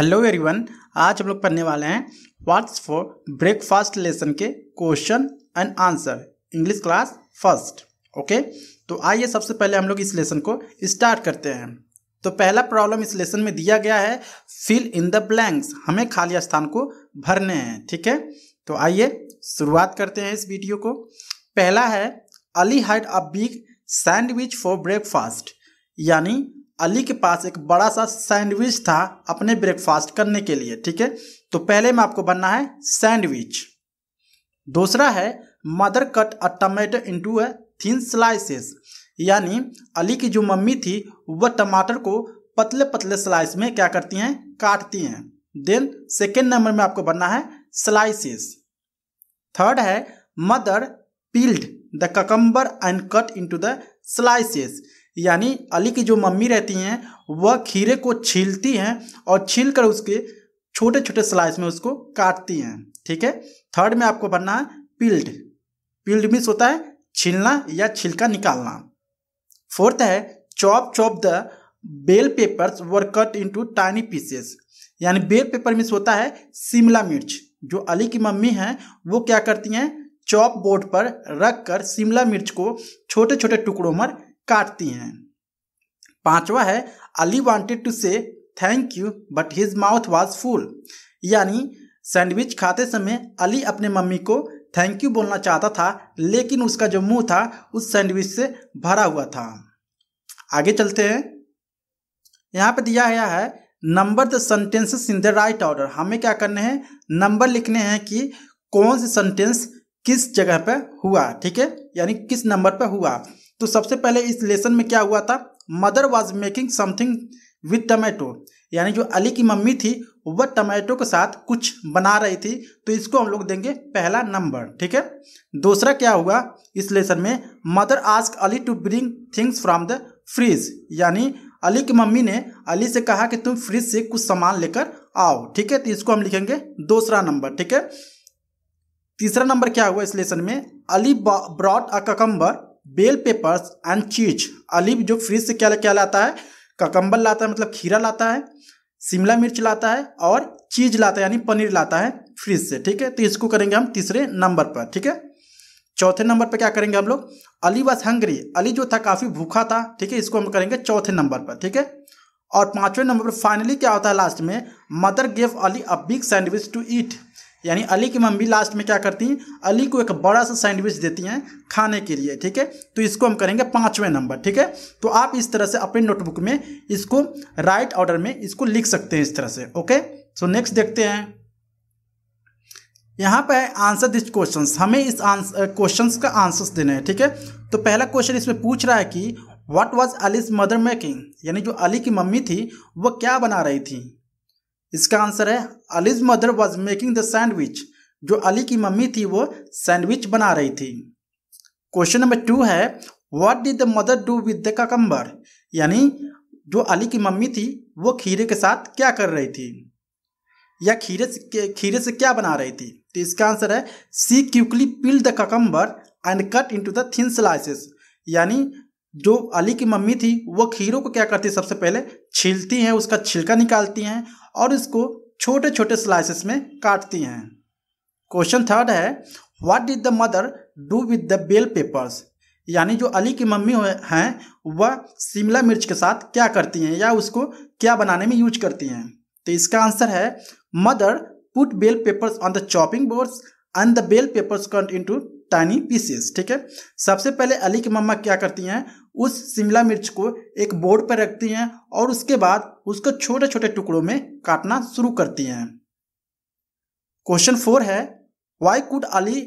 hello everyone आज हम लोग पढ़ने वाले हैं व्हाट्स फॉर ब्रेकफास्ट लेसन के question and answer English class first okay तो आइए सबसे पहले हम लोग इस लेसन को स्टार्ट करते हैं तो पहला प्रॉब्लम इस लेसन में दिया गया है फिल इन द ब्लैंक्स हमें खाली स्थान को भरने हैं ठीक है तो आइए शुरुआत करते हैं इस वीडियो को पहला है Ali had a big sandwich for breakfast यानी अली के पास एक बड़ा सा सैंडविच था अपने ब्रेकफास्ट करने के लिए ठीक है तो पहले में आपको बनना है सैंडविच दूसरा है mother cut a tomato into a thin slices यानी अली की जो मम्मी थी वह टमाटर को पतले पतले स्लाइस में क्या करती हैं काटती हैं देन सेकेंड नंबर में आपको बनना है स्लाइसेस थर्ड है mother peeled the cucumber and cut into the slices यानी अली की जो मम्मी रहती हैं वह खीरे को छीलती हैं और छील कर उसके छोटे छोटे स्लाइस में उसको काटती हैं ठीक है थर्ड में आपको बनना है पिल्ड पिल्ड मीन्स होता है छीलना या छिलका निकालना फोर्थ है chop chop the bell peppers were cut into tiny pieces यानी बेल पेपर मीन्स होता है शिमला मिर्च जो अली की मम्मी हैं वो क्या करती हैं चॉप बोर्ड पर रख कर शिमला मिर्च को छोटे छोटे टुकड़ों में काटती हैं पांचवा है Ali wanted to say thank you but his mouth was full यानी सैंडविच खाते समय अली अपने मम्मी को थैंक यू बोलना चाहता था लेकिन उसका जो मुंह था उस सैंडविच से भरा हुआ था आगे चलते हैं यहाँ पे दिया गया है number the sentences in the right order हमें क्या करने हैं नंबर लिखने हैं कि कौन से सेंटेंस किस जगह पे हुआ ठीक है यानी किस नंबर पे हुआ तो सबसे पहले इस लेसन में क्या हुआ था mother was making something with tomato यानी जो अली की मम्मी थी वह टमाटो के साथ कुछ बना रही थी तो इसको हम लोग देंगे पहला नंबर ठीक है दूसरा क्या हुआ इस लेसन में mother ask Ali to bring things from the fridge यानी अली की मम्मी ने अली से कहा कि तुम फ्रिज से कुछ सामान लेकर आओ ठीक है तो इसको हम लिखेंगे दूसरा नंबर ठीक है तीसरा नंबर क्या हुआ इस लेसन में Ali brought a cucumber bell peppers and cheese अलीब जो फ्रिज से क्या क्या लाता है ककम्बल लाता है मतलब खीरा लाता है शिमला मिर्च लाता है और चीज लाता है यानी पनीर लाता है फ्रिज से ठीक है तो इसको करेंगे हम तीसरे नंबर पर ठीक है चौथे नंबर पर क्या करेंगे हम लोग अली वॉज हंगरी अली जो था काफ़ी भूखा था ठीक है इसको हम करेंगे चौथे नंबर पर ठीक है और पांचवें नंबर पर फाइनली क्या होता है लास्ट में mother gave Ali a big sandwich to eat यानी अली की मम्मी लास्ट में क्या करती हैं अली को एक बड़ा सा सैंडविच देती हैं खाने के लिए ठीक है तो इसको हम करेंगे पाँचवें नंबर ठीक है तो आप इस तरह से अपने नोटबुक में इसको राइट ऑर्डर में इसको लिख सकते हैं इस तरह से ओके सो नेक्स्ट देखते हैं यहाँ पर है आंसर दिस क्वेश्चन हमें इस क्वेश्चन का आंसर्स देने हैं ठीक है तो पहला क्वेश्चन इसमें पूछ रहा है कि what was Ali's mother making यानी जो अली की मम्मी थी वो क्या बना रही थी इसका आंसर है Ali's mother was making the sandwich जो अली की मम्मी थी वो सैंडविच बना रही थी क्वेश्चन नंबर टू है what did the mother do with the cucumber यानी जो अली की मम्मी थी वो खीरे के साथ क्या कर रही थी या खीरे से खीरे से क्या बना रही थी तो इसका आंसर है she quickly peel the cucumber and cut into the thin slices यानी जो अली की मम्मी थी वो खीरों को क्या करती सबसे पहले छीलती हैं उसका छिलका निकालती हैं और इसको छोटे छोटे स्लाइसेस में काटती हैं क्वेश्चन थर्ड है what did the mother do with the bell peppers यानी जो अली की मम्मी हैं वह शिमला मिर्च के साथ क्या करती हैं या उसको क्या बनाने में यूज करती हैं तो इसका आंसर है mother put bell peppers on the chopping boards and the bell peppers cut into tiny pieces ठीक है सबसे पहले अली की मम्मा क्या करती हैं उस शिमला मिर्च को एक बोर्ड पर रखती हैं और उसके बाद उसको छोटे छोटे टुकड़ों में काटना शुरू करती हैं क्वेश्चन फोर है why could Ali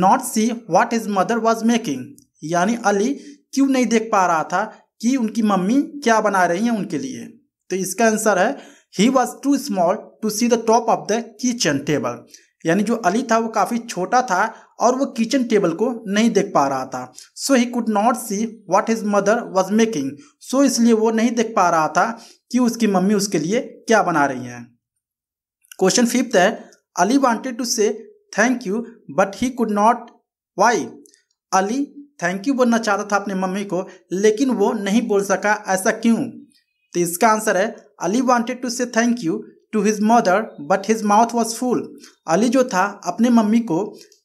not see what is mother was making यानी अली क्यों नहीं देख पा रहा था कि उनकी मम्मी क्या बना रही हैं उनके लिए तो इसका आंसर है he was too small to see the top of the kitchen table यानी जो अली था वो काफ़ी छोटा था और वो किचन टेबल को नहीं देख पा रहा था so he could not see what his mother was making so इसलिए वो नहीं देख पा रहा था कि उसकी मम्मी उसके लिए क्या बना रही हैं क्वेश्चन फिफ्थ है Ali wanted to say thank you but he could not why Ali thank you बोलना चाहता था अपनी मम्मी को लेकिन वो नहीं बोल सका ऐसा क्यों तो इसका आंसर है Ali wanted to say thank you to his mother but his mouth was full Ali जो था अपने मम्मी को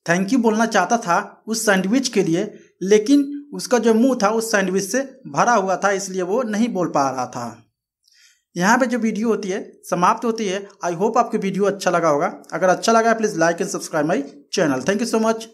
थैंक यू बोलना चाहता था उस सैंडविच के लिए लेकिन उसका जो मुंह था उस सैंडविच से भरा हुआ था इसलिए वो नहीं बोल पा रहा था यहाँ पे जो वीडियो होती है समाप्त होती है आई होप आपको वीडियो अच्छा लगा होगा अगर अच्छा लगा please like and subscribe my channel thank you so much